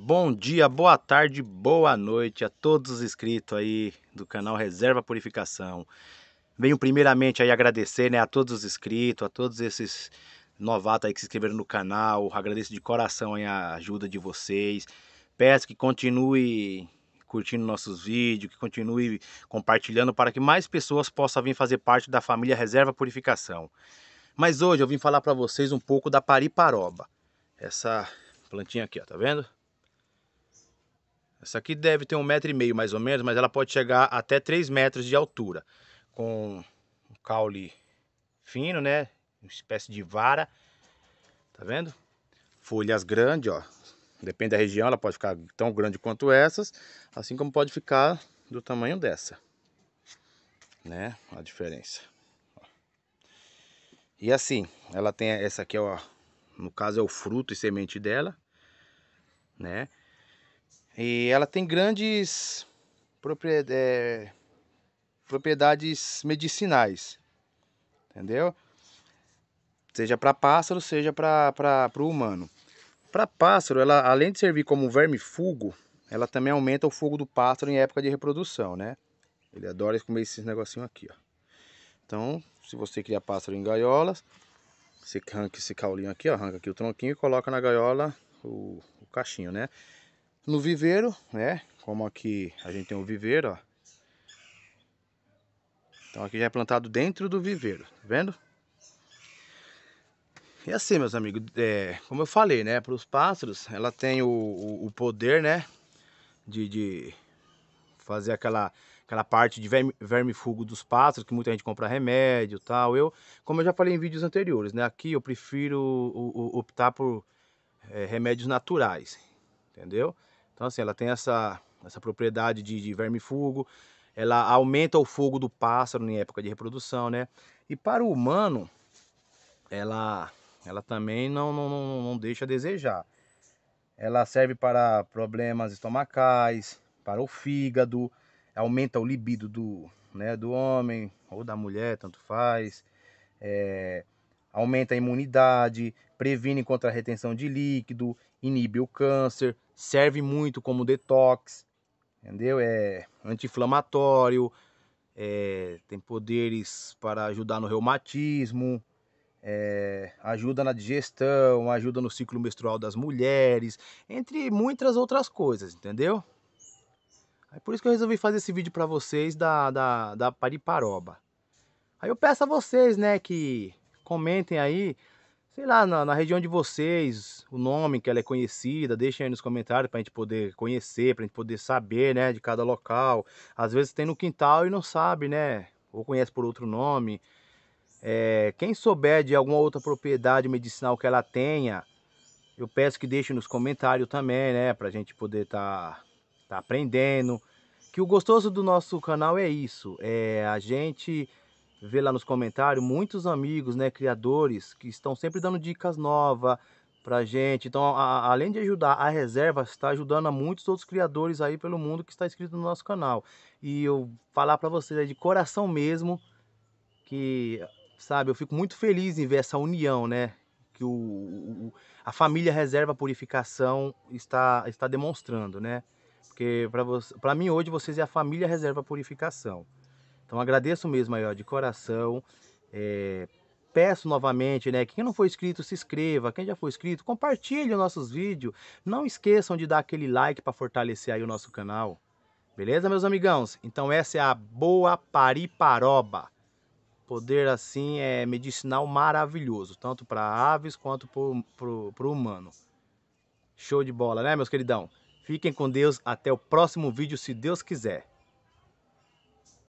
Bom dia, boa tarde, boa noite a todos os inscritos aí do canal Reserva Purificação. Venho primeiramente aí agradecer né, a todos os inscritos, a todos esses novatos aí que se inscreveram no canal. Agradeço de coração a ajuda de vocês. Peço que continue curtindo nossos vídeos, que continue compartilhando para que mais pessoas possam vir fazer parte da família Reserva Purificação. Mas hoje eu vim falar para vocês um pouco da pariparoba. Essa plantinha aqui, ó, tá vendo? Essa aqui deve ter um metro e meio mais ou menos, mas ela pode chegar até 3 metros de altura. Com um caule fino, né? Uma espécie de vara. Tá vendo? Folhas grandes, ó. Depende da região, ela pode ficar tão grande quanto essas, assim como pode ficar do tamanho dessa. Né? A diferença. E assim, ela tem essa aqui, ó. No caso é o fruto e semente dela, né? E ela tem grandes é, propriedades medicinais, entendeu? Seja para pássaro, seja para o humano. Para pássaro, ela além de servir como verme fogo, ela também aumenta o fogo do pássaro em época de reprodução, né? Ele adora comer esses negocinho aqui, ó. Então, se você cria pássaro em gaiolas, você arranca esse caulinho aqui, ó, arranca aqui o tronquinho e coloca na gaiola o, o cachinho, né? no viveiro, né? Como aqui a gente tem o um viveiro, ó. Então aqui já é plantado dentro do viveiro, tá vendo? E assim, meus amigos, é, como eu falei, né? Para os pássaros, ela tem o, o, o poder, né? De, de, fazer aquela, aquela parte de verme, vermifugo dos pássaros, que muita gente compra remédio e tal. Eu, como eu já falei em vídeos anteriores, né? Aqui eu prefiro o, optar por é, remédios naturais, entendeu? Então assim, ela tem essa, essa propriedade de, de vermifugo, ela aumenta o fogo do pássaro em época de reprodução, né? E para o humano, ela, ela também não, não, não, não deixa a desejar. Ela serve para problemas estomacais, para o fígado, aumenta o libido do, né, do homem ou da mulher, tanto faz. É, aumenta a imunidade, previne contra a retenção de líquido, inibe o câncer, serve muito como detox, entendeu? É anti-inflamatório, é, tem poderes para ajudar no reumatismo, é, ajuda na digestão, ajuda no ciclo menstrual das mulheres, entre muitas outras coisas, entendeu? É por isso que eu resolvi fazer esse vídeo para vocês da, da, da pariparoba. Aí eu peço a vocês, né, que Comentem aí, sei lá, na, na região de vocês, o nome que ela é conhecida, deixem aí nos comentários para a gente poder conhecer, para a gente poder saber, né, de cada local. Às vezes tem no quintal e não sabe, né, ou conhece por outro nome. É, quem souber de alguma outra propriedade medicinal que ela tenha, eu peço que deixe nos comentários também, né, para a gente poder estar tá, tá aprendendo. Que o gostoso do nosso canal é isso, é a gente ver lá nos comentários muitos amigos, né, criadores que estão sempre dando dicas novas pra gente. Então, a, além de ajudar a reserva, está ajudando a muitos outros criadores aí pelo mundo que está inscrito no nosso canal. E eu falar para vocês aí de coração mesmo que, sabe, eu fico muito feliz em ver essa união, né, que o, o a família reserva purificação está está demonstrando, né? Porque para mim hoje vocês é a família reserva purificação. Então agradeço mesmo aí, ó, de coração. É, peço novamente, né? Quem não foi inscrito, se inscreva. Quem já foi inscrito, compartilhe nossos vídeos. Não esqueçam de dar aquele like para fortalecer aí o nosso canal. Beleza, meus amigãos? Então essa é a boa pariparoba. Poder assim é medicinal maravilhoso, tanto para aves quanto para o humano. Show de bola, né, meus queridão? Fiquem com Deus até o próximo vídeo, se Deus quiser.